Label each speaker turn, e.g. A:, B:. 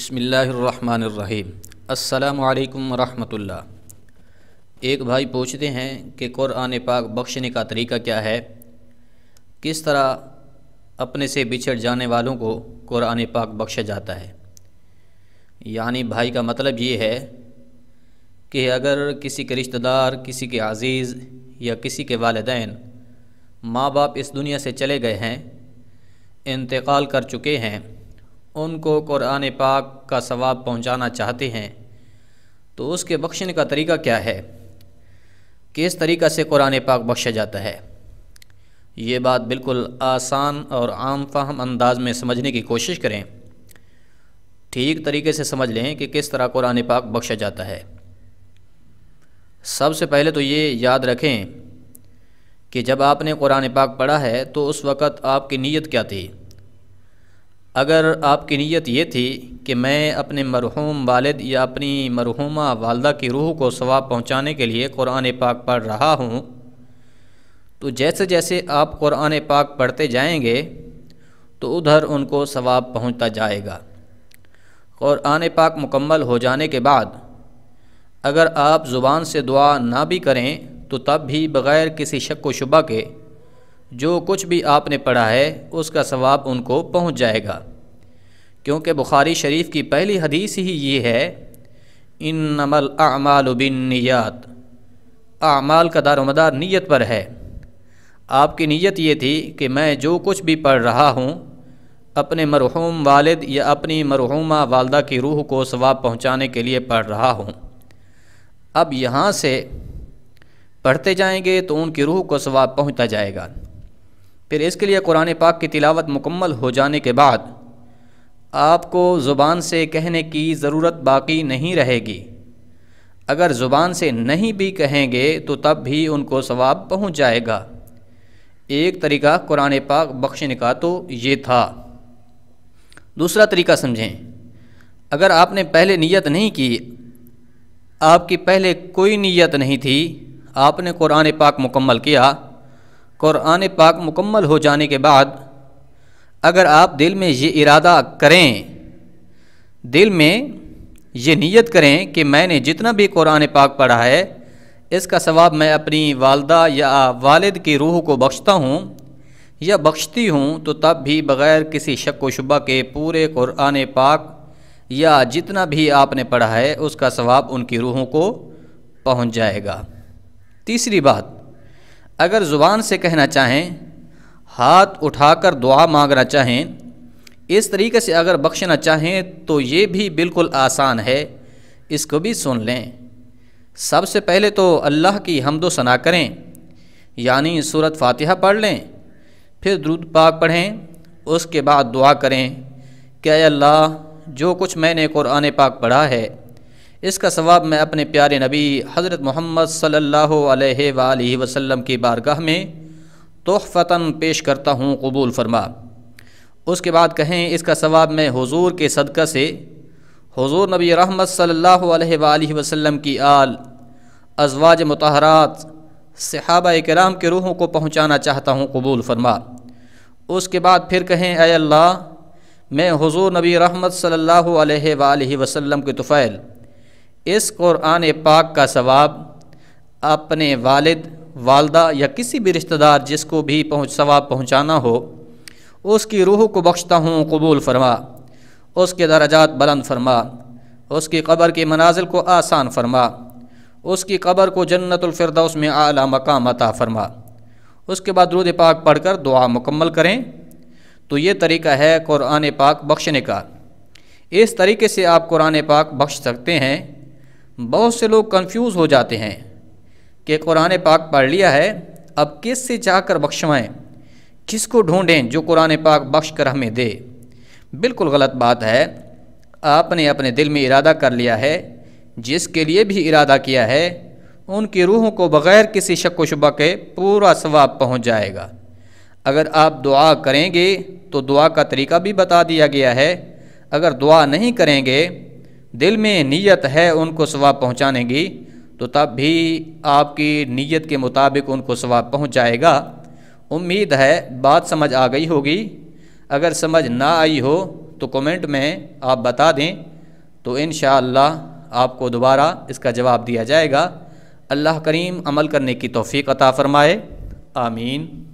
A: बसमीम् अल्लाम वरहमतुल्ला एक भाई पूछते हैं कि क़ुरान पाक बख्शने का तरीका क्या है किस तरह अपने से बिछड़ जाने वालों को क़ुरान पाक बख्शा जाता है यानी भाई का मतलब ये है कि अगर किसी के रिश्तेदार किसी के अज़ीज़ या किसी के वालदान माँ बाप इस दुनिया से चले गए हैं इंतकाल कर चुके हैं उनको क़ुरान पाक का सवाब पहुंचाना चाहते हैं तो उसके बख्शने का तरीका क्या है किस तरीक़ा से क़ुरान पाक बख्शा जाता है ये बात बिल्कुल आसान और आम फाहम अंदाज में समझने की कोशिश करें ठीक तरीके से समझ लें कि किस तरह कुरान पाक बख्शा जाता है सबसे पहले तो ये याद रखें कि जब आपने कुरान पाक पढ़ा है तो उस वक़्त आपकी नीयत क्या थी अगर आपकी नीयत ये थी कि मैं अपने मरहूम वालद या अपनी मरहुमा वालदा की रूह को सवाब पहुँचाने के लिए क़ुरान पाक पढ़ रहा हूँ तो जैसे जैसे आप क़ुरान पाक पढ़ते जाएंगे तो उधर उनको सवाब पहुँचता जाएगा आने पाक मुकम्मल हो जाने के बाद अगर आप ज़ुबान से दुआ ना भी करें तो तब भी बग़ैर किसी शक व शुबा के जो कुछ भी आपने पढ़ा है उसका सवाब उनको पहुंच जाएगा क्योंकि बुखारी शरीफ की पहली हदीस ही ये है इन नमल आमाल बिन नियात आमाल का दारोमदार नीयत पर है आपकी नीयत ये थी कि मैं जो कुछ भी पढ़ रहा हूँ अपने मरहूम वालिद या अपनी मरहूमा वालदा की रूह को सवाब पहुँचाने के लिए पढ़ रहा हूँ अब यहाँ से पढ़ते जाएंगे तो उनकी रूह को सवाब पहुँचता जाएगा फिर इसके लिए कुरान पाक की तिलावत मुकम्मल हो जाने के बाद आपको ज़ुबान से कहने की ज़रूरत बाकी नहीं रहेगी अगर ज़ुबान से नहीं भी कहेंगे तो तब भी उनको सवाब पहुँच जाएगा एक तरीका कुरान पाक बख्शने का तो ये था दूसरा तरीका समझें अगर आपने पहले नीयत नहीं की आपकी पहले कोई नीयत नहीं थी आपने कुरान पाक मुकम्मल किया क़ुरान पाक मुकम्मल हो जाने के बाद अगर आप दिल में ये इरादा करें दिल में ये नीयत करें कि मैंने जितना भी कुरान पाक पढ़ा है इसका सवाब मैं अपनी वालदा या वालिद की रूह को बख्शता हूँ या बख्शती हूँ तो तब भी बग़ैर किसी शक व शुबा के पूरे कुरान पाक या जितना भी आपने पढ़ा है उसका सवाब उनकी रूहों को पहुँच जाएगा तीसरी बात अगर ज़ुबान से कहना चाहें हाथ उठाकर दुआ मांगना चाहें इस तरीके से अगर बख्शना चाहें तो ये भी बिल्कुल आसान है इसको भी सुन लें सबसे पहले तो अल्लाह की हमदो सना करें यानी सूरत फातिहा पढ़ लें फिर द्रुद पाक पढ़ें उसके बाद दुआ करें क्या अल्लाह जो कुछ मैंने कुरान पाक पढ़ा है इसका सवाब मैं अपने प्यारे नबी हज़रत मोहम्मद सल्ला वसलम की बारगाह में तोहफ़ता पेश करता हूँ कबूल फरमा उसके बाद कहें इसका सवाब मैं हुजूर के सदक़ा से हुजूर नबी रहमत सल्ला वसलम की आल अजवाज मतहरात सहाबा कराम के रूहों को पहुँचाना चाहता हूँ कबूल फरमा उसके बाद फिर कहें अल्लाह मैं हुजूर नबी रहमत सल्लल्लाहु अलैहि वसल्लम के तुफ़ैल इस क़ुरान पाक का सवाब अपने वालिद वालदा या किसी भी रिश्तेदार जिसको भी पहुँच सवाब पहुँचाना हो उसकी रूह को बख्शता हूँ कबूल फरमा उसके दराजात बुलंद फरमा उसकी कब्र के मनाजिल को आसान फरमा उसकी कब्र को जन्नतफरदौस में आला मकाम अता फरमा उसके बाद रूद पाक पढ़कर दुआ मुकम्मल करें तो ये तरीका है क़ुरान पाक बख्शने का इस तरीके से आप कुरान पाक बख्श सकते हैं बहुत से लोग कंफ्यूज हो जाते हैं कि कुरान पाक पढ़ लिया है अब किस से चाह कर बख्शवाएँ किसको ढूंढें जो कुरान पाक बख्श कर हमें दे बिल्कुल गलत बात है आपने अपने दिल में इरादा कर लिया है जिसके लिए भी इरादा किया है उनकी रूहों को बग़ैर किसी शक व शुबा के पूरा सवाब पहुँच जाएगा अगर आप दुआ करेंगे तो दुआ का तरीका भी बता दिया गया है अगर दुआ नहीं करेंगे दिल में नीयत है उनको सवाब पहुँचाने की तो तब भी आपकी नीयत के मुताबिक उनको सवाब पहुँच जाएगा उम्मीद है बात समझ आ गई होगी अगर समझ ना आई हो तो कमेंट में आप बता दें तो इन आपको दोबारा इसका जवाब दिया जाएगा अल्लाह करीम अमल करने की तोफ़ी अता फ़रमाए आमीन